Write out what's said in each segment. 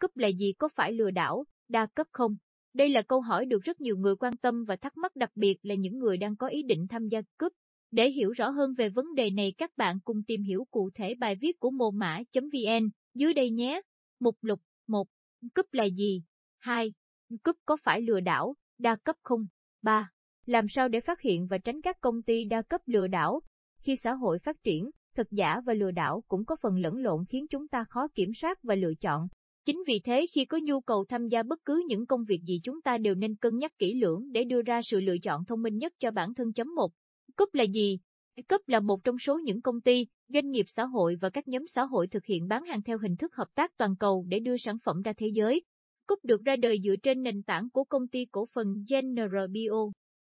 cúp là gì có phải lừa đảo, đa cấp không? Đây là câu hỏi được rất nhiều người quan tâm và thắc mắc đặc biệt là những người đang có ý định tham gia cúp. Để hiểu rõ hơn về vấn đề này các bạn cùng tìm hiểu cụ thể bài viết của mô mã.vn dưới đây nhé. Mục lục 1. Cúp là gì? 2. Cúp có phải lừa đảo, đa cấp không? 3. Làm sao để phát hiện và tránh các công ty đa cấp lừa đảo? Khi xã hội phát triển, thật giả và lừa đảo cũng có phần lẫn lộn khiến chúng ta khó kiểm soát và lựa chọn. Chính vì thế khi có nhu cầu tham gia bất cứ những công việc gì chúng ta đều nên cân nhắc kỹ lưỡng để đưa ra sự lựa chọn thông minh nhất cho bản thân chấm một. Cấp là gì? Cấp là một trong số những công ty, doanh nghiệp xã hội và các nhóm xã hội thực hiện bán hàng theo hình thức hợp tác toàn cầu để đưa sản phẩm ra thế giới. Cúp được ra đời dựa trên nền tảng của công ty cổ phần General Bio.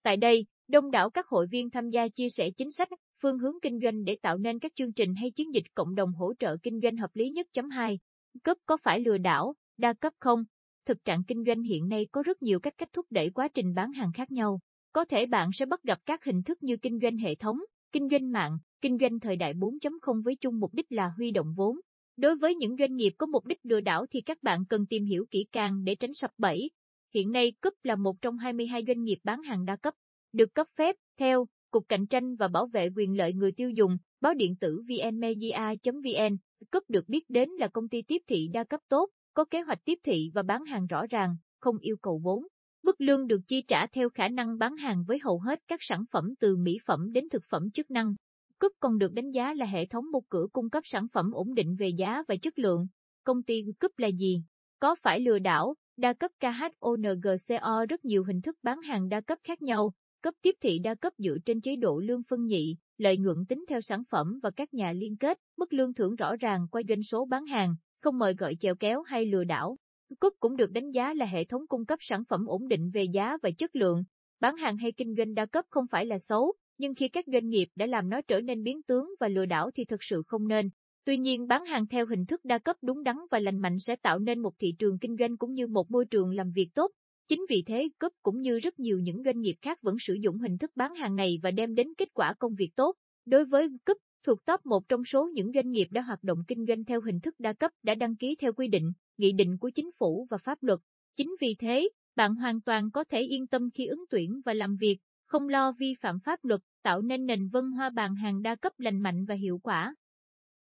Tại đây, đông đảo các hội viên tham gia chia sẻ chính sách, phương hướng kinh doanh để tạo nên các chương trình hay chiến dịch cộng đồng hỗ trợ kinh doanh hợp lý nhất. 2. Cấp có phải lừa đảo, đa cấp không? Thực trạng kinh doanh hiện nay có rất nhiều cách cách thúc đẩy quá trình bán hàng khác nhau. Có thể bạn sẽ bắt gặp các hình thức như kinh doanh hệ thống, kinh doanh mạng, kinh doanh thời đại 4.0 với chung mục đích là huy động vốn. Đối với những doanh nghiệp có mục đích lừa đảo thì các bạn cần tìm hiểu kỹ càng để tránh sập bẫy. Hiện nay, cấp là một trong 22 doanh nghiệp bán hàng đa cấp, được cấp phép theo Cục Cạnh tranh và Bảo vệ quyền lợi người tiêu dùng, báo điện tử vnmedia.vn cấp được biết đến là công ty tiếp thị đa cấp tốt, có kế hoạch tiếp thị và bán hàng rõ ràng, không yêu cầu vốn. Mức lương được chi trả theo khả năng bán hàng với hầu hết các sản phẩm từ mỹ phẩm đến thực phẩm chức năng. Cúp còn được đánh giá là hệ thống một cửa cung cấp sản phẩm ổn định về giá và chất lượng. Công ty cúp là gì? Có phải lừa đảo, đa cấp KHONGCO rất nhiều hình thức bán hàng đa cấp khác nhau, Cấp tiếp thị đa cấp dựa trên chế độ lương phân nhị, lợi nhuận tính theo sản phẩm và các nhà liên kết, mức lương thưởng rõ ràng qua doanh số bán hàng, không mời gọi chèo kéo hay lừa đảo. Cúp cũng được đánh giá là hệ thống cung cấp sản phẩm ổn định về giá và chất lượng. Bán hàng hay kinh doanh đa cấp không phải là xấu, nhưng khi các doanh nghiệp đã làm nó trở nên biến tướng và lừa đảo thì thật sự không nên. Tuy nhiên, bán hàng theo hình thức đa cấp đúng đắn và lành mạnh sẽ tạo nên một thị trường kinh doanh cũng như một môi trường làm việc tốt. Chính vì thế, Cấp cũng như rất nhiều những doanh nghiệp khác vẫn sử dụng hình thức bán hàng này và đem đến kết quả công việc tốt. Đối với Cấp, thuộc top một trong số những doanh nghiệp đã hoạt động kinh doanh theo hình thức đa cấp đã đăng ký theo quy định, nghị định của chính phủ và pháp luật. Chính vì thế, bạn hoàn toàn có thể yên tâm khi ứng tuyển và làm việc, không lo vi phạm pháp luật, tạo nên nền vân hoa bàn hàng đa cấp lành mạnh và hiệu quả.